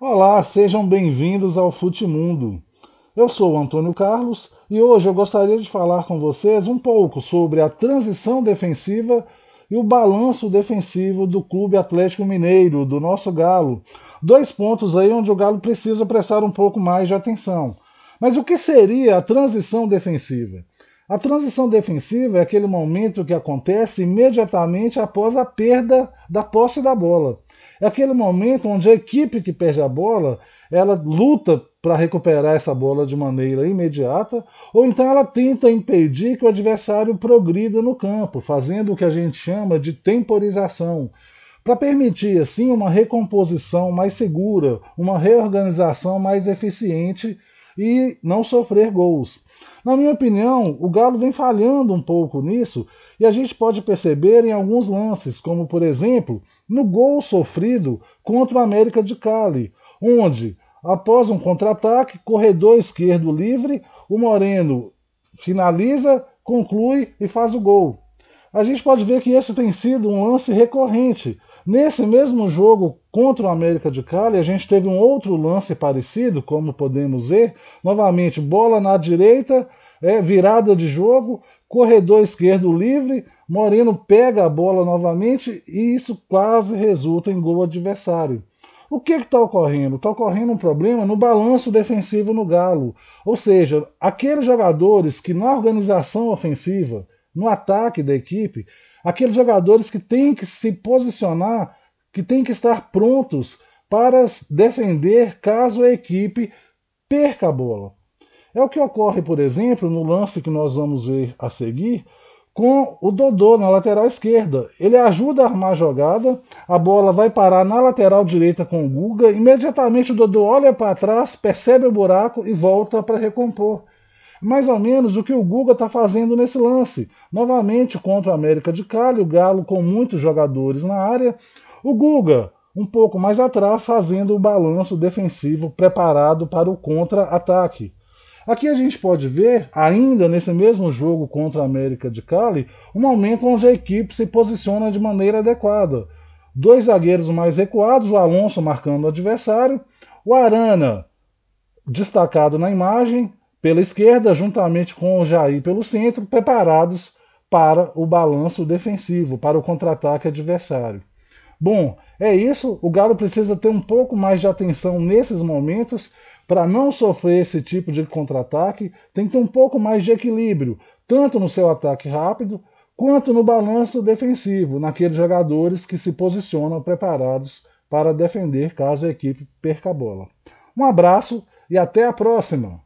Olá, sejam bem-vindos ao Futimundo. Eu sou Antônio Carlos e hoje eu gostaria de falar com vocês um pouco sobre a transição defensiva e o balanço defensivo do Clube Atlético Mineiro, do nosso Galo. Dois pontos aí onde o Galo precisa prestar um pouco mais de atenção. Mas o que seria a transição defensiva? A transição defensiva é aquele momento que acontece imediatamente após a perda da posse da bola. É aquele momento onde a equipe que perde a bola, ela luta para recuperar essa bola de maneira imediata, ou então ela tenta impedir que o adversário progrida no campo, fazendo o que a gente chama de temporização, para permitir assim uma recomposição mais segura, uma reorganização mais eficiente e não sofrer gols. Na minha opinião, o Galo vem falhando um pouco nisso e a gente pode perceber em alguns lances, como por exemplo no gol sofrido contra o América de Cali, onde, após um contra-ataque, corredor esquerdo livre, o Moreno finaliza, conclui e faz o gol. A gente pode ver que esse tem sido um lance recorrente Nesse mesmo jogo contra o América de Cali, a gente teve um outro lance parecido, como podemos ver. Novamente, bola na direita, é, virada de jogo, corredor esquerdo livre, Moreno pega a bola novamente e isso quase resulta em gol adversário. O que está ocorrendo? Está ocorrendo um problema no balanço defensivo no Galo. Ou seja, aqueles jogadores que na organização ofensiva, no ataque da equipe, aqueles jogadores que têm que se posicionar, que têm que estar prontos para defender caso a equipe perca a bola. É o que ocorre, por exemplo, no lance que nós vamos ver a seguir, com o Dodô na lateral esquerda. Ele ajuda a armar a jogada, a bola vai parar na lateral direita com o Guga. Imediatamente o Dodô olha para trás, percebe o buraco e volta para recompor mais ou menos o que o Guga está fazendo nesse lance. Novamente contra a América de Cali, o Galo com muitos jogadores na área. O Guga, um pouco mais atrás, fazendo o balanço defensivo preparado para o contra-ataque. Aqui a gente pode ver, ainda nesse mesmo jogo contra a América de Cali, um momento onde a equipe se posiciona de maneira adequada. Dois zagueiros mais recuados, o Alonso marcando o adversário, o Arana destacado na imagem, pela esquerda, juntamente com o Jair pelo centro, preparados para o balanço defensivo, para o contra-ataque adversário. Bom, é isso. O Galo precisa ter um pouco mais de atenção nesses momentos para não sofrer esse tipo de contra-ataque. Tem que ter um pouco mais de equilíbrio, tanto no seu ataque rápido quanto no balanço defensivo, naqueles jogadores que se posicionam preparados para defender caso a equipe perca a bola. Um abraço e até a próxima!